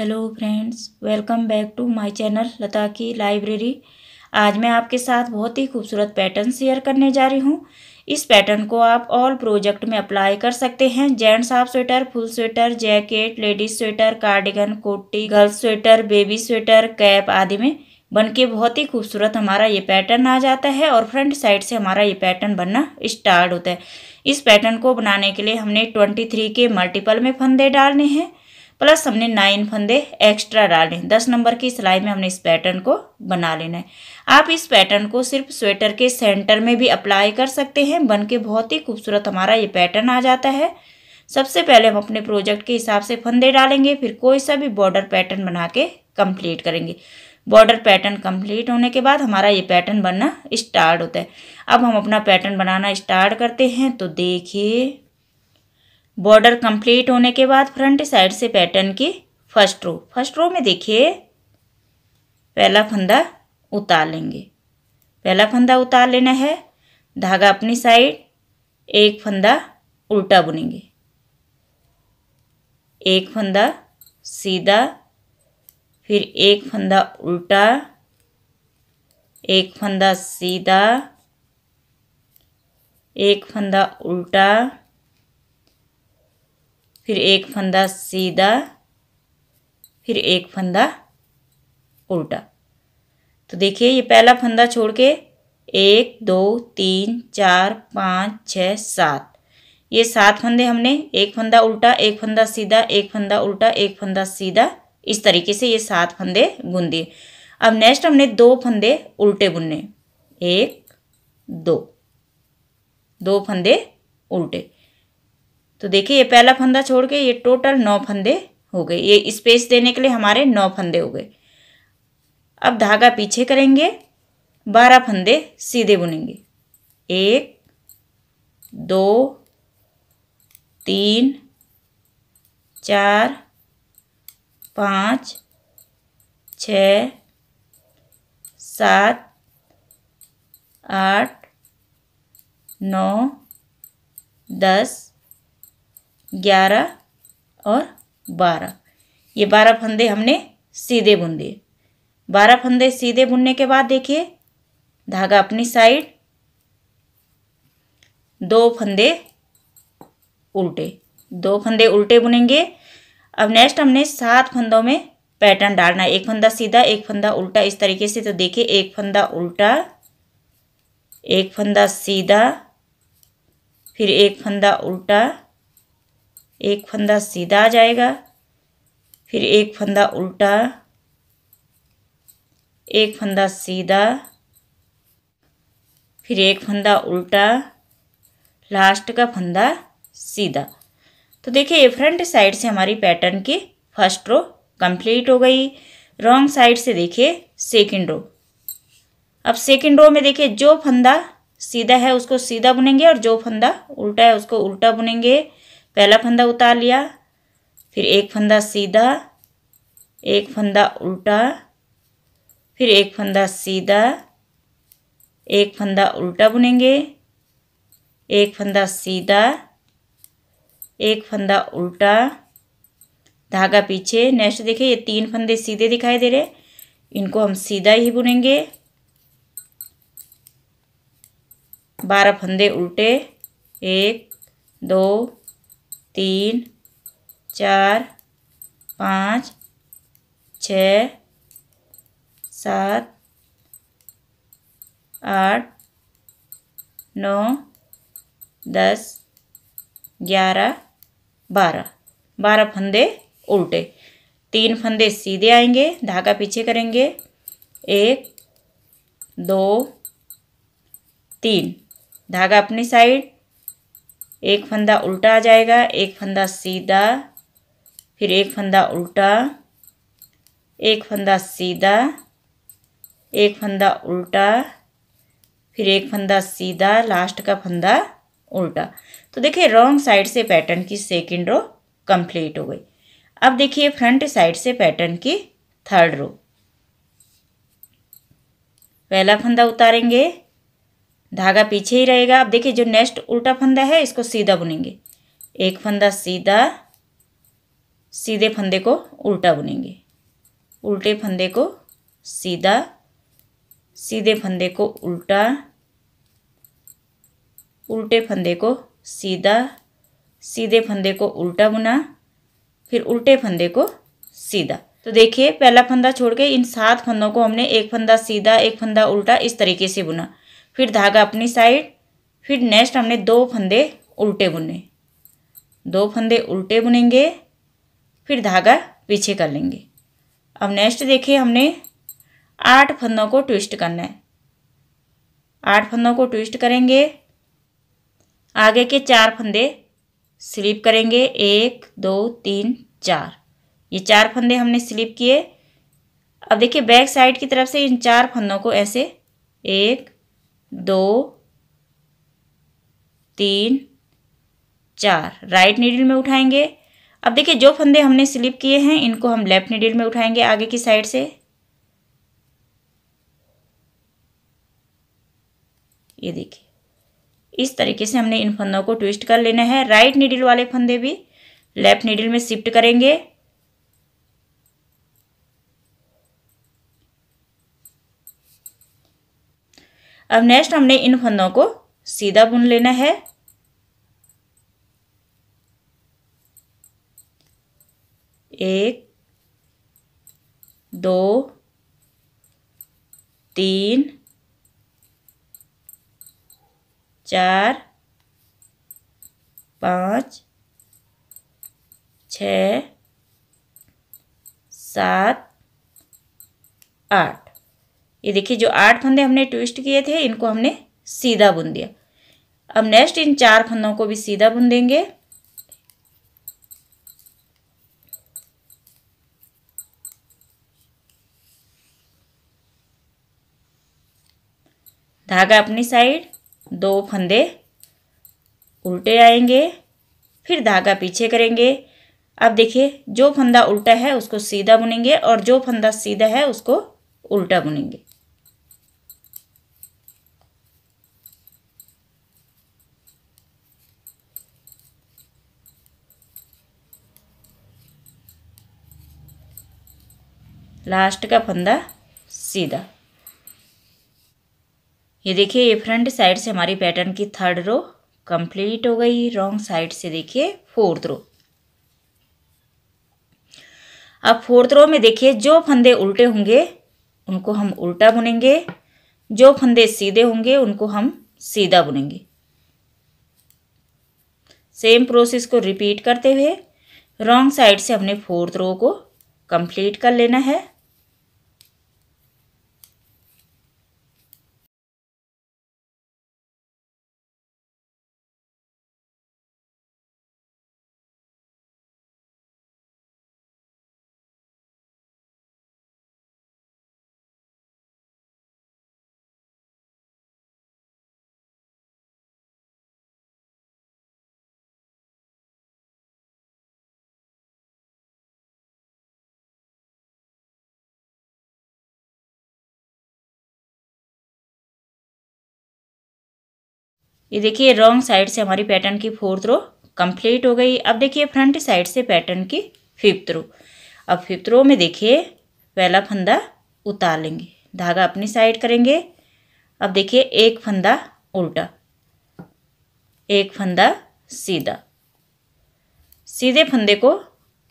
hello friends welcome back to my channel Lata की library आज मैं आपके साथ बहुत ही खूबसूरत पैटर्न शेयर करने जा रही हूँ इस पैटर्न को आप ऑल प्रोजेक्ट में अप्लाई कर सकते हैं gents half sweater full sweater jacket ladies sweater cardigan कोटी girls sweater baby sweater cap आदि में बन के बहुत ही खूबसूरत हमारा ये पैटर्न आ जाता है और फ्रंट साइड से हमारा ये पैटर्न बनना स्टार्ट होता है इस पैटर्न को बनाने के लिए हमने ट्वेंटी थ्री के मल्टीपल में फंदे डालने हैं प्लस हमने नाइन फंदे एक्स्ट्रा डाले हैं दस नंबर की सिलाई में हमने इस पैटर्न को बना लेना है आप इस पैटर्न को सिर्फ स्वेटर के सेंटर में भी अप्लाई कर सकते हैं बन के बहुत ही खूबसूरत हमारा ये पैटर्न आ जाता है सबसे पहले हम अपने प्रोजेक्ट के हिसाब से फंदे डालेंगे फिर कोई सा भी बॉर्डर पैटर्न बना के कम्प्लीट करेंगे बॉर्डर पैटर्न कंप्लीट होने के बाद हमारा ये पैटर्न बनना स्टार्ट होता है अब हम अपना पैटर्न बनाना स्टार्ट करते हैं तो देखिए बॉर्डर कंप्लीट होने के बाद फ्रंट साइड से पैटर्न की फर्स्ट रो फर्स्ट रो में देखिए पहला फंदा उतार लेंगे पहला फंदा उतार लेना है धागा अपनी साइड एक फंदा उल्टा बुनेंगे एक फंदा सीधा फिर एक फंदा उल्टा एक फंदा सीधा एक फंदा उल्टा फिर एक फंदा सीधा फिर एक फंदा उल्टा तो देखिए ये पहला फंदा छोड़ के एक दो तीन चार पाँच छ सात ये सात फंदे हमने एक फंदा उल्टा एक फंदा सीधा एक फंदा उल्टा एक फंदा सीधा इस तरीके से ये सात फंदे बुन दिए अब नेक्स्ट हमने दो फंदे उल्टे बुनने एक दो दो फंदे उल्टे तो देखिए ये पहला फंदा छोड़ के ये टोटल नौ फंदे हो गए ये स्पेस देने के लिए हमारे नौ फंदे हो गए अब धागा पीछे करेंगे बारह फंदे सीधे बुनेंगे एक दो तीन चार पाँच छ सात आठ नौ दस ग्यारह और बारह ये बारह फंदे हमने सीधे बुन दिए बारह फंदे सीधे बुनने के बाद देखिए धागा अपनी साइड दो फंदे उल्टे दो फंदे उल्टे बुनेंगे अब नेक्स्ट हमने सात फंदों में पैटर्न डालना है एक फंदा सीधा एक फंदा उल्टा इस तरीके से तो देखिए एक फंदा उल्टा एक फंदा सीधा फिर एक फंदा उल्टा एक फंदा सीधा आ जाएगा फिर एक फंदा उल्टा एक फंदा सीधा फिर एक फंदा उल्टा लास्ट का फंदा सीधा तो देखिए ये फ्रंट साइड से हमारी पैटर्न की फर्स्ट रो कंप्लीट हो गई रॉन्ग साइड से देखिए सेकंड रो अब सेकंड रो में देखिए जो फंदा सीधा है उसको सीधा बुनेंगे और जो फंदा उल्टा है उसको उल्टा बुनेंगे पहला फंदा उतार लिया फिर एक फंदा सीधा एक फंदा उल्टा फिर एक फंदा सीधा एक फंदा उल्टा बुनेंगे एक फंदा सीधा एक फंदा उल्टा धागा पीछे नेक्स्ट देखिए ये तीन फंदे सीधे दिखाई दे रहे इनको हम सीधा ही बुनेंगे बारह फंदे उल्टे एक दो तीन चार पाँच छ सात आठ नौ दस ग्यारह बारह बारह फंदे उल्टे तीन फंदे सीधे आएंगे धागा पीछे करेंगे एक दो तीन धागा अपनी साइड एक फंदा उल्टा आ जाएगा एक फंदा सीधा फिर एक फंदा उल्टा एक फंदा सीधा एक फंदा उल्टा फिर एक फंदा सीधा लास्ट का फंदा उल्टा तो देखिए रॉन्ग साइड से पैटर्न की सेकेंड रो कंप्लीट हो गई अब देखिए फ्रंट साइड से पैटर्न की थर्ड रो पहला फंदा उतारेंगे धागा पीछे ही रहेगा आप देखिए जो नेक्स्ट उल्टा फंदा है इसको सीधा बुनेंगे एक फंदा सीधा सीधे फंदे को उल्टा बुनेंगे उल्टे फंदे को सीधा सीधे फंदे को उल्टा उल्टे फंदे को सीधा सीधे फंदे को उल्टा बुना फिर उल्टे फंदे को सीधा तो देखिए पहला फंदा छोड़ के इन सात फंदों को हमने एक फंदा सीधा एक फंदा उल्टा इस तरीके से बुना फिर धागा अपनी साइड फिर नेक्स्ट हमने दो फंदे उल्टे बुने दो फंदे उल्टे बुनेंगे फिर धागा पीछे कर लेंगे अब नेक्स्ट देखिए हमने आठ फंदों को ट्विस्ट करना है आठ फंदों को ट्विस्ट करेंगे आगे के चार फंदे स्लिप करेंगे एक दो तीन चार ये चार फंदे हमने स्लिप किए अब देखिए बैक साइड की तरफ से इन चार फंदों को ऐसे एक दो तीन चार राइट नीडल में उठाएंगे अब देखिए जो फंदे हमने स्लिप किए हैं इनको हम लेफ्ट नीडल में उठाएंगे आगे की साइड से ये देखिए इस तरीके से हमने इन फंदों को ट्विस्ट कर लेना है राइट नीडल वाले फंदे भी लेफ्ट नीडल में शिफ्ट करेंगे अब नेक्स्ट हमने इन फंदों को सीधा बुन लेना है एक दो तीन चार पाँच छ सात आठ ये देखिए जो आठ फंदे हमने ट्विस्ट किए थे इनको हमने सीधा बुन दिया अब नेक्स्ट इन चार फंदों को भी सीधा बुन देंगे धागा अपनी साइड दो फंदे उल्टे आएंगे फिर धागा पीछे करेंगे अब देखिए जो फंदा उल्टा है उसको सीधा बुनेंगे और जो फंदा सीधा है उसको उल्टा बुनेंगे लास्ट का फंदा सीधा ये देखिए ये फ्रंट साइड से हमारी पैटर्न की थर्ड रो कंप्लीट हो गई रॉन्ग साइड से देखिए फोर्थ रो अब फोर्थ रो में देखिए जो फंदे उल्टे होंगे उनको हम उल्टा बुनेंगे जो फंदे सीधे होंगे उनको हम सीधा बुनेंगे सेम प्रोसेस को रिपीट करते हुए रॉन्ग साइड से हमने फोर्थ रो को कंप्लीट कर लेना है ये देखिए रॉन्ग साइड से हमारी पैटर्न की फोर्थ रो कंप्लीट हो गई अब देखिए फ्रंट साइड से पैटर्न की फिफ्थ रो अब फिफ्थ रो में देखिए पहला फंदा उतार लेंगे धागा अपनी साइड करेंगे अब देखिए एक फंदा उल्टा एक फंदा सीधा सीधे फंदे को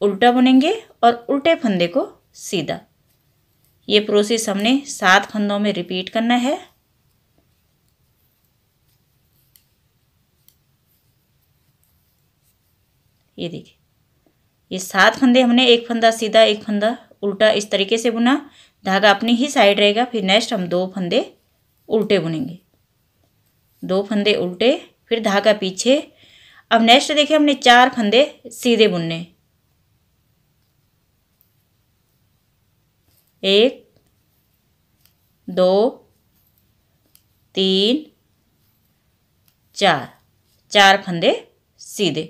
उल्टा बुनेंगे और उल्टे फंदे को सीधा ये प्रोसेस हमने सात फंदों में रिपीट करना है ये देखिए ये सात फंदे हमने एक फंदा सीधा एक फंदा उल्टा इस तरीके से बुना धागा अपनी ही साइड रहेगा फिर नेक्स्ट हम दो फंदे उल्टे बुनेंगे दो फंदे उल्टे फिर धागा पीछे अब नेक्स्ट देखिए हमने चार फंदे सीधे बुनने एक दो तीन चार चार फंदे सीधे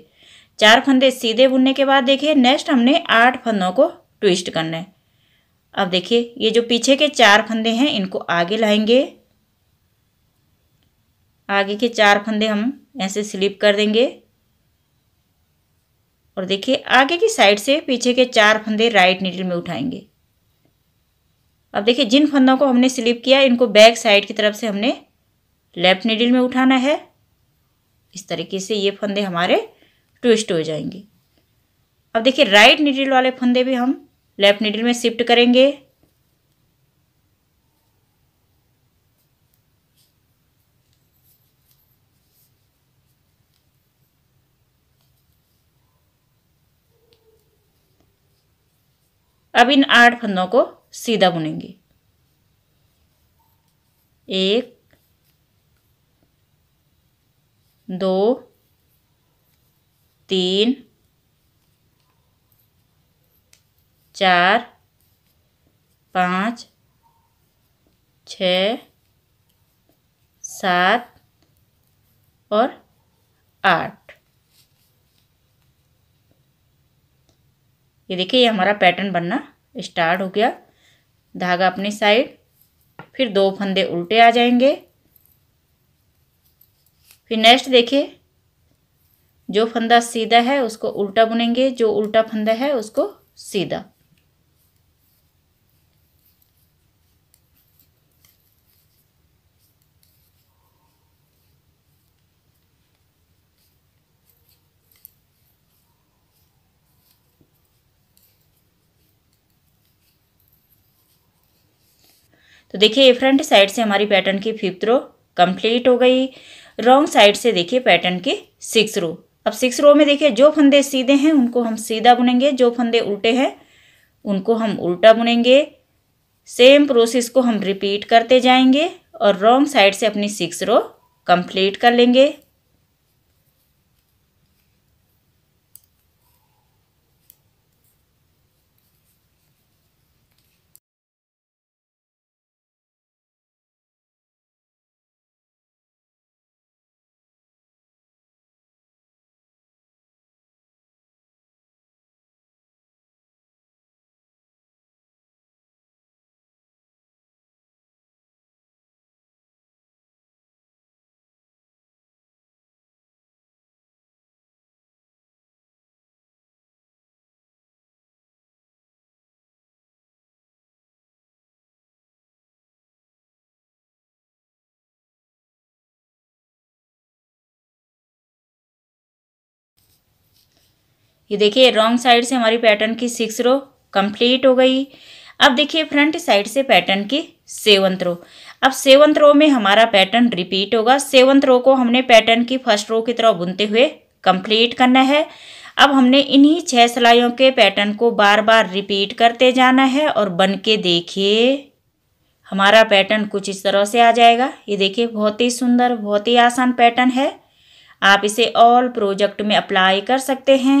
चार फंदे सीधे बुनने के बाद देखिए नेक्स्ट हमने आठ फंदों को ट्विस्ट करना है अब देखिए ये जो पीछे के चार फंदे हैं इनको आगे लाएंगे आगे के चार फंदे हम ऐसे स्लिप कर देंगे और देखिए आगे की साइड से पीछे के चार फंदे राइट नीडल में उठाएंगे अब देखिए जिन फंदों को हमने स्लिप किया इनको बैक साइड की तरफ से हमने लेफ्ट नीडल में उठाना है इस तरीके से ये फंदे हमारे ट्विस्ट हो जाएंगी अब देखिए राइट निडिल वाले फंदे भी हम लेफ्ट निडिल में शिफ्ट करेंगे अब इन आठ फंदों को सीधा बुनेंगे एक दो तीन चार पाँच छ सात और आठ ये देखिए ये हमारा पैटर्न बनना स्टार्ट हो गया धागा अपनी साइड फिर दो फंदे उल्टे आ जाएंगे फिर नेक्स्ट देखिए जो फंदा सीधा है उसको उल्टा बुनेंगे जो उल्टा फंदा है उसको सीधा तो देखिए ये फ्रंट साइड से हमारी पैटर्न की फिफ्थ रो कंप्लीट हो गई रॉन्ग साइड से देखिए पैटर्न की सिक्स रो अब सिक्स रो में देखिए जो फंदे सीधे हैं उनको हम सीधा बुनेंगे जो फंदे उल्टे हैं उनको हम उल्टा बुनेंगे सेम प्रोसेस को हम रिपीट करते जाएंगे और रॉन्ग साइड से अपनी सिक्स रो कंप्लीट कर लेंगे ये देखिए रॉन्ग साइड से हमारी पैटर्न की सिक्स रो कंप्लीट हो गई अब देखिए फ्रंट साइड से पैटर्न की सेवंथ रो अब सेवंथ रो में हमारा पैटर्न रिपीट होगा सेवंथ रो को हमने पैटर्न की फर्स्ट रो की तरह बुनते हुए कंप्लीट करना है अब हमने इन्हीं छह सिलाइयों के पैटर्न को बार बार रिपीट करते जाना है और बन के देखिए हमारा पैटर्न कुछ इस तरह से आ जाएगा ये देखिए बहुत ही सुंदर बहुत ही आसान पैटर्न है आप इसे ऑल प्रोजेक्ट में अप्लाई कर सकते हैं